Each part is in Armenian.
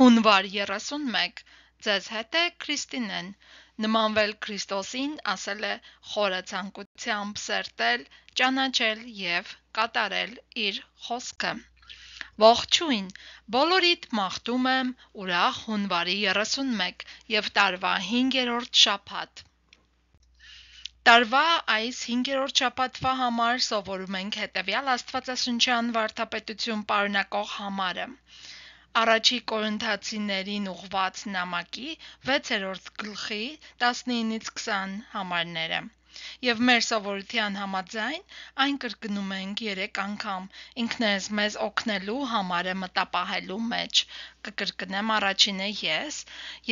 Հունվար 31 Ձեզ հետ է Քրիստինեն։ Նմանվել Քրիստոսին ասել է խորը ցանկությամբ սերտել, ճանաչել եւ կատարել իր խոսքը։ Ողջույն։ Բոլորիդ մաղթում եմ ուրախ հունվարի 31 եւ տարվա 5-րդ շաբաթ։ Տարվա այս 5-րդ շաբաթվա համար սովորում ենք հետեւյալ Աստվածաշնչյան վարդապետություն պարունակող համարը։ Առաջի Կորինթացիներին ուղված նամակի 6-րդ գլխի 19-ից 20 համարները։ Եվ մեր սովորության համաձայն այն կրկնում ենք 3 անգամ ինքներս մեզ օգնելու համարը մտապահելու մեջ։ Կկրկնեմ առաջինը ես,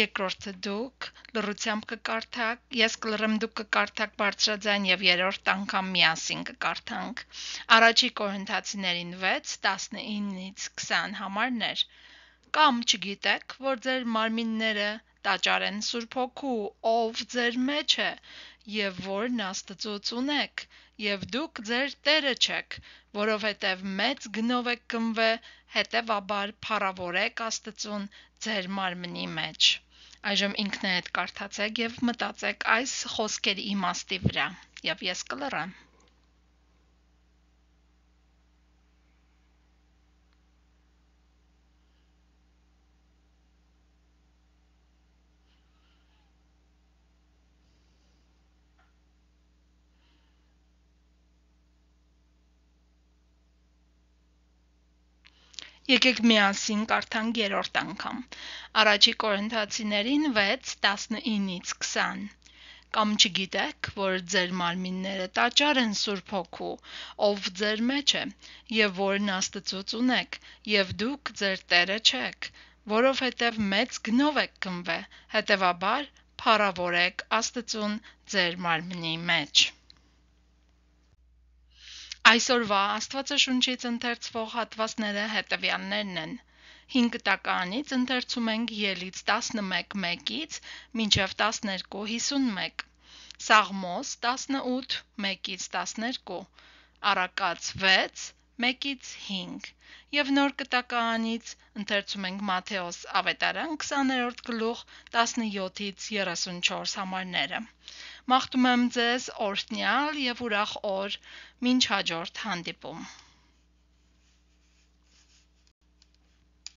երկրորդը դուք, լրությամբ կկարդակ, ես կլռեմ դուք կկարդակ բարձրաձայն եւ երրորդ անգամ միասին կկարդանք։ Առաջի Կորինթացիներին 6:19-ից 20 համարներ կամ չգիտեք, որ ձեր մարմինները տաճարեն Սուրբ Հոգու, ով ձեր մեջ է, եւ որն Աստծոց ունեք, եւ դուք ձեր Տերը չեք, որովհետեւ մեծ գնով եք գնվե, հետեւաբար փառավորեք Աստծուն ձեր մարմնի մեջ։ Այժմ ինքներդ կարդացեք եւ մտածեք այս խոսքերի իմաստի վրա, եւ ես կլռեմ։ Եկեք միասին կարդանք երրորդ անգամ։ Առաջի Կորինթացիներին 6:19-ից 20 կամ չգիտեք, որ ձեր մարմինները տաճար են Սուրբ Հոգու, ով ձեր մեջ է, եւ որն Աստծոց ունեք, եւ դուք ձեր Տերը չեք, որովհետեւ մեծ գնով եք գնվել, հետեւաբար փառավորեք Աստծուն ձեր մարմնի մեջ։ Այսօրվա Աստվածաշունչից ընթերցվող հատվածները հետևյալներն են. 5 տականից ընթերցում ենք Ելից 11:1-ից մինչև 12:51, Սաղմոս 18:1-ից 12, Արակաց 6 1-ից 5 եւ նոր կտակարանից ընթերցում ենք Մատթեոս ավետարան 20-րդ գլուխ 17-ից 34 համարները։ Մաղթում եմ ձեզ օրհնյալ եւ ուրախ օր, ոչ հաջորդ հանդիպում։